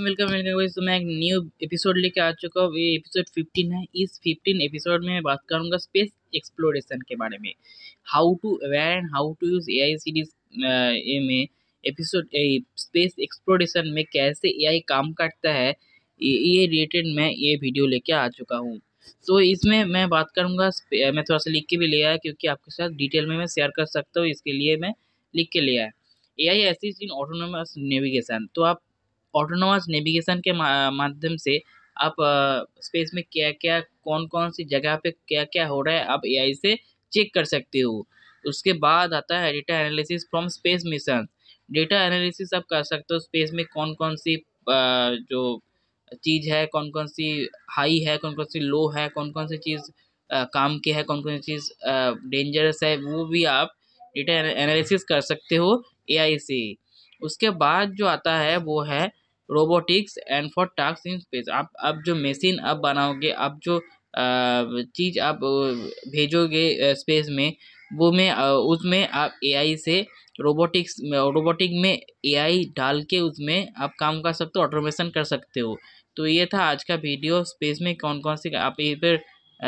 welcome welcome welcome तो मैं एक न्यू एपिसोड लेके आ चुका हूँ ये एपिसोड 15 है इस फिफ्टीन एपिसोड में मैं बात करूँगा स्पेस एक्सप्लोरेशन के बारे में how to aware and how to use A I series में एपिसोड स्पेस एक्सप्लोरेशन में कैसे ए आई काम करता है ये रिलेटेड मैं ये वीडियो लेके आ चुका हूँ तो इसमें मैं बात करूँगा मैं थोड़ा सा लिख के भी ले आया क्योंकि आपके साथ डिटेल में मैं शेयर कर सकता हूँ इसके लिए मैं लिख के ले आया A I S in autonomous navigation तो आप ऑटोनोमस नेविगेशन के माध्यम से आप स्पेस में क्या क्या कौन कौन सी जगह पे क्या क्या हो रहा है आप एआई से चेक कर सकते हो उसके बाद आता है data analysis from space mission data analysis आप कर सकते हो स्पेस में कौन कौन सी जो चीज़ है कौन कौन सी हाई है कौन कौन सी लो है कौन कौन सी चीज़ काम की है कौन कौन सी चीज़ डेंजरस है वो भी आप डेटा एनालिसिस कर सकते हो एआई से उसके बाद जो आता है वो है robotics and for task in space आप अब जो मशीन अब बनाओगे अब जो चीज़ आप भेजोगे स्पेस में वो में उसमें आप एआई से रोबोटिक्स रोबोटिक में एआई डाल के उसमें आप काम कर सकते हो ऑटोमेशन कर सकते हो तो ये था आज का वीडियो स्पेस में कौन कौन से आप ये पर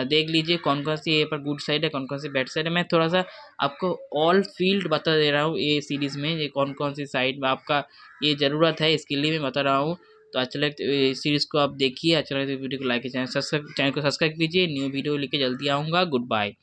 देख लीजिए कौन कौन सी यहाँ पर गुड साइड है कौन कौन सी बैड साइड है मैं थोड़ा सा आपको ऑल फील्ड बता दे रहा हूँ ये सीरीज़ में ये कौन कौन सी साइड में आपका ये ज़रूरत है इसके लिए मैं बता रहा हूँ तो अच्छा लगता सीरीज़ को आप देखिए अच्छा लगता वीडियो को लाइक चैनल सब्सक्राइब चैनल को सब्सक्राइब कीजिए न्यू वीडियो लेके जल्दी आऊँगा गुड बाय